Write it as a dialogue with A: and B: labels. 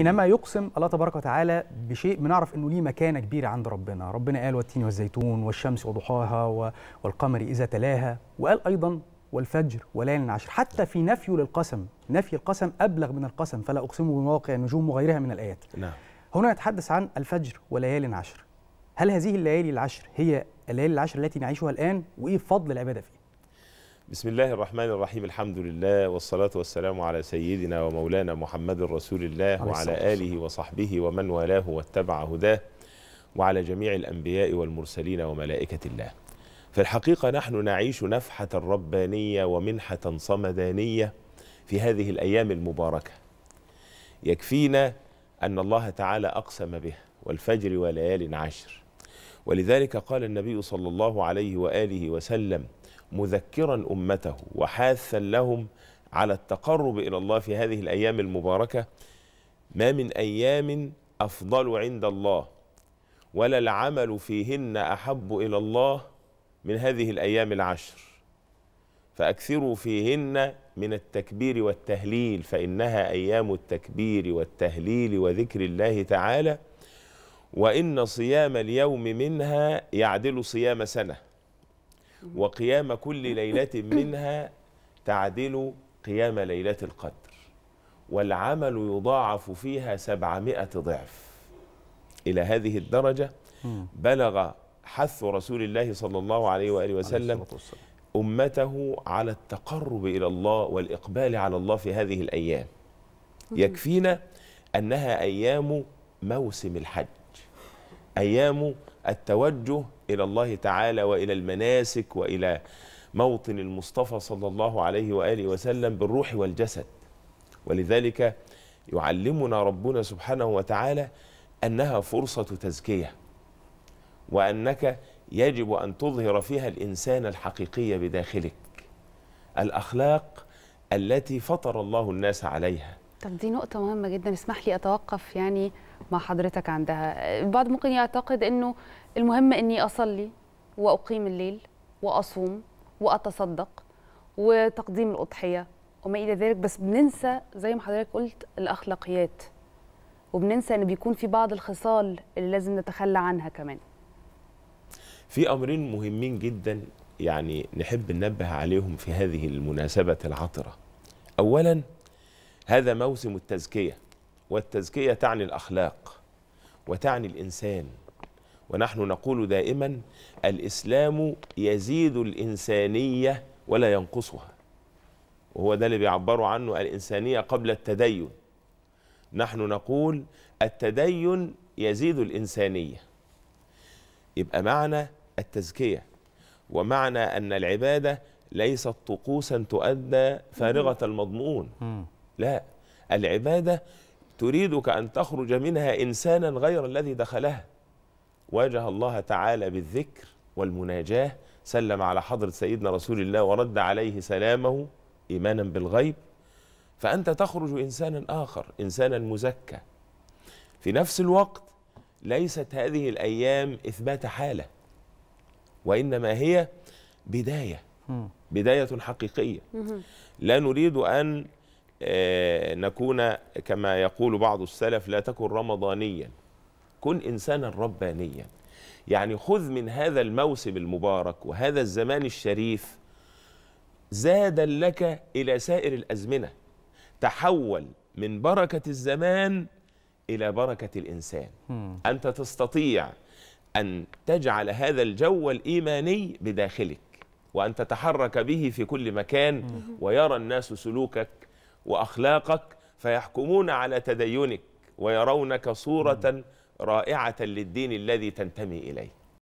A: حينما يقسم الله تبارك وتعالى بشيء بنعرف انه ليه مكانه كبيره عند ربنا، ربنا قال والتين والزيتون والشمس وضحاها والقمر اذا تلاها، وقال ايضا والفجر وليل عشر، حتى في نفيه للقسم، نفي القسم ابلغ من القسم فلا اقسم بمواقع النجوم وغيرها من الايات. نعم. هنا يتحدث عن الفجر وليال عشر. هل هذه الليالي العشر هي الليالي العشر التي نعيشها الان وايه فضل العباده فيها؟ بسم الله الرحمن الرحيم الحمد لله والصلاة والسلام على سيدنا ومولانا محمد رسول الله وعلى آله وصحبه ومن والاه واتبع هداه وعلى جميع الأنبياء والمرسلين وملائكة الله في الحقيقة نحن نعيش نفحة ربانية ومنحة صمدانية في هذه الأيام المباركة يكفينا أن الله تعالى أقسم بها والفجر وليال عشر ولذلك قال النبي صلى الله عليه وآله وسلم مذكرا امته وحاثا لهم على التقرب الى الله في هذه الايام المباركه ما من ايام افضل عند الله ولا العمل فيهن احب الى الله من هذه الايام العشر فاكثروا فيهن من التكبير والتهليل فانها ايام التكبير والتهليل وذكر الله تعالى وان صيام اليوم منها يعدل صيام سنه وقيام كل ليلة منها تعدل قيام ليلة القدر والعمل يضاعف فيها سبعمائة ضعف إلى هذه الدرجة بلغ حث رسول الله صلى الله عليه وآله وسلم أمته على التقرب إلى الله والإقبال على الله في هذه الأيام يكفينا أنها أيام موسم الحج أيام التوجه إلى الله تعالى وإلى المناسك وإلى موطن المصطفى صلى الله عليه وآله وسلم بالروح والجسد ولذلك يعلمنا ربنا سبحانه وتعالى أنها فرصة تزكية وأنك يجب أن تظهر فيها الإنسان الحقيقي بداخلك الأخلاق التي فطر الله الناس عليها طب دي نقطة مهمة جدا اسمح لي أتوقف يعني مع حضرتك عندها البعض ممكن يعتقد أنه المهم أني أصلي وأقيم الليل وأصوم وأتصدق وتقديم الأضحية وما إلى ذلك بس بننسى زي ما حضرتك قلت الأخلاقيات وبننسى أن بيكون في بعض الخصال اللي لازم نتخلى عنها كمان في أمرين مهمين جدا يعني نحب ننبه عليهم في هذه المناسبة العطرة أولاً هذا موسم التزكية والتزكية تعني الأخلاق وتعني الإنسان ونحن نقول دائما الإسلام يزيد الإنسانية ولا ينقصها وهو ده اللي بيعبروا عنه الإنسانية قبل التدين نحن نقول التدين يزيد الإنسانية يبقى معنى التزكية ومعنى أن العبادة ليست طقوسا تؤدى فارغة المضمون لا العبادة تريدك أن تخرج منها إنسانا غير الذي دخلها واجه الله تعالى بالذكر والمناجاة سلم على حضرة سيدنا رسول الله ورد عليه سلامه إيمانا بالغيب فأنت تخرج إنسانا آخر إنسانا مزكى في نفس الوقت ليست هذه الأيام إثبات حالة وإنما هي بداية بداية حقيقية لا نريد أن آه، نكون كما يقول بعض السلف لا تكن رمضانيا كن إنسانا ربانيا يعني خذ من هذا الموسم المبارك وهذا الزمان الشريف زادا لك إلى سائر الأزمنة تحول من بركة الزمان إلى بركة الإنسان أنت تستطيع أن تجعل هذا الجو الإيماني بداخلك وأن تتحرك به في كل مكان ويرى الناس سلوكك واخلاقك فيحكمون على تدينك ويرونك صوره رائعه للدين الذي تنتمي اليه